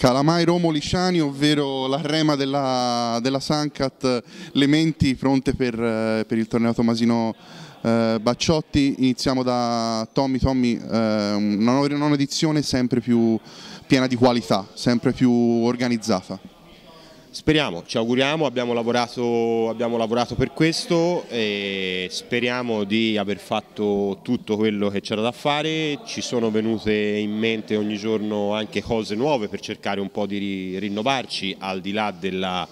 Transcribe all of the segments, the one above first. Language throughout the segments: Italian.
Calamai Romo Lisciani, ovvero la rema della, della Sancat Lementi, pronte per, eh, per il torneo Tomasino eh, Bacciotti. Iniziamo da Tommy Tommy, eh, una nuova edizione sempre più piena di qualità, sempre più organizzata. Speriamo, ci auguriamo, abbiamo lavorato, abbiamo lavorato, per questo e speriamo di aver fatto tutto quello che c'era da fare, ci sono venute in mente ogni giorno anche cose nuove per cercare un po' di rinnovarci al di là della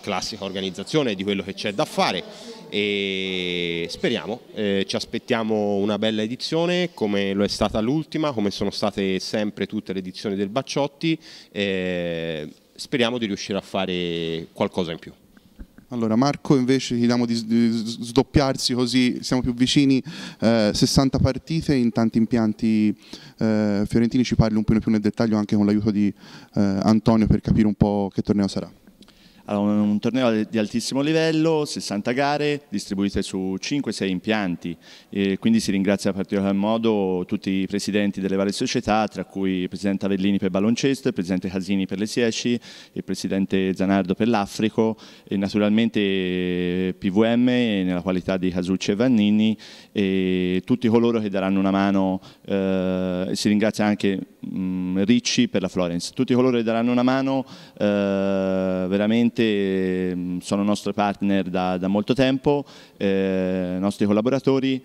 classica organizzazione di quello che c'è da fare e speriamo, eh, ci aspettiamo una bella edizione come lo è stata l'ultima, come sono state sempre tutte le edizioni del Bacciotti. Eh, speriamo di riuscire a fare qualcosa in più. Allora Marco invece gli diamo di, di sdoppiarsi così siamo più vicini, eh, 60 partite in tanti impianti eh, fiorentini, ci parli un po' più nel dettaglio anche con l'aiuto di eh, Antonio per capire un po' che torneo sarà un torneo di altissimo livello, 60 gare distribuite su 5-6 impianti, e quindi si ringrazia in particolar modo tutti i presidenti delle varie società, tra cui il presidente Avellini per Baloncesto, il presidente Casini per le Sieci, il presidente Zanardo per l'Africo e naturalmente PVM nella qualità di Casucci e Vannini e tutti coloro che daranno una mano, eh, si ringrazia anche mh, mm, Ricci per la Florence. Tutti coloro che daranno una mano eh, veramente mm, sono nostri partner da, da molto tempo, eh, nostri collaboratori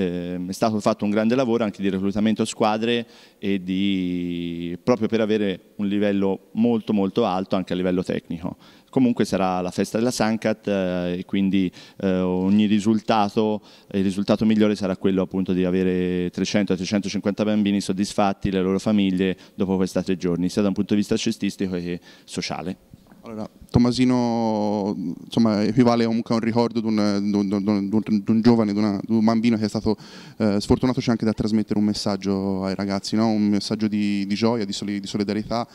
eh, è stato fatto un grande lavoro anche di reclutamento squadre e di, proprio per avere un livello molto molto alto anche a livello tecnico. Comunque sarà la festa della Sankat eh, e quindi eh, ogni risultato, il risultato migliore sarà quello appunto di avere 300-350 bambini soddisfatti, le loro famiglie dopo questi tre giorni, sia da un punto di vista cestistico che sociale. Allora, Tommasino insomma, equivale comunque a un ricordo di un, giovane, di, un bambino che è stato eh, sfortunato cioè, anche da trasmettere un messaggio ai ragazzi, no? un messaggio di, di gioia, di, solidarietà,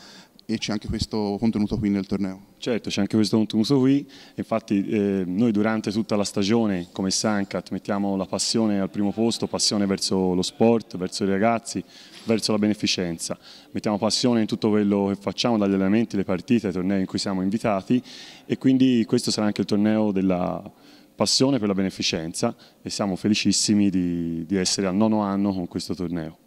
e c'è anche questo contenuto qui nel torneo. Certo, c'è anche questo contenuto qui, infatti eh, noi durante tutta la stagione come Sankat mettiamo la passione al primo posto, passione verso lo sport, verso i ragazzi, verso la beneficenza, mettiamo passione in tutto quello che facciamo, dagli allenamenti, le partite, i tornei in cui siamo invitati e quindi questo sarà anche il torneo della passione per la beneficenza e siamo felicissimi di, di essere al nono anno con questo torneo.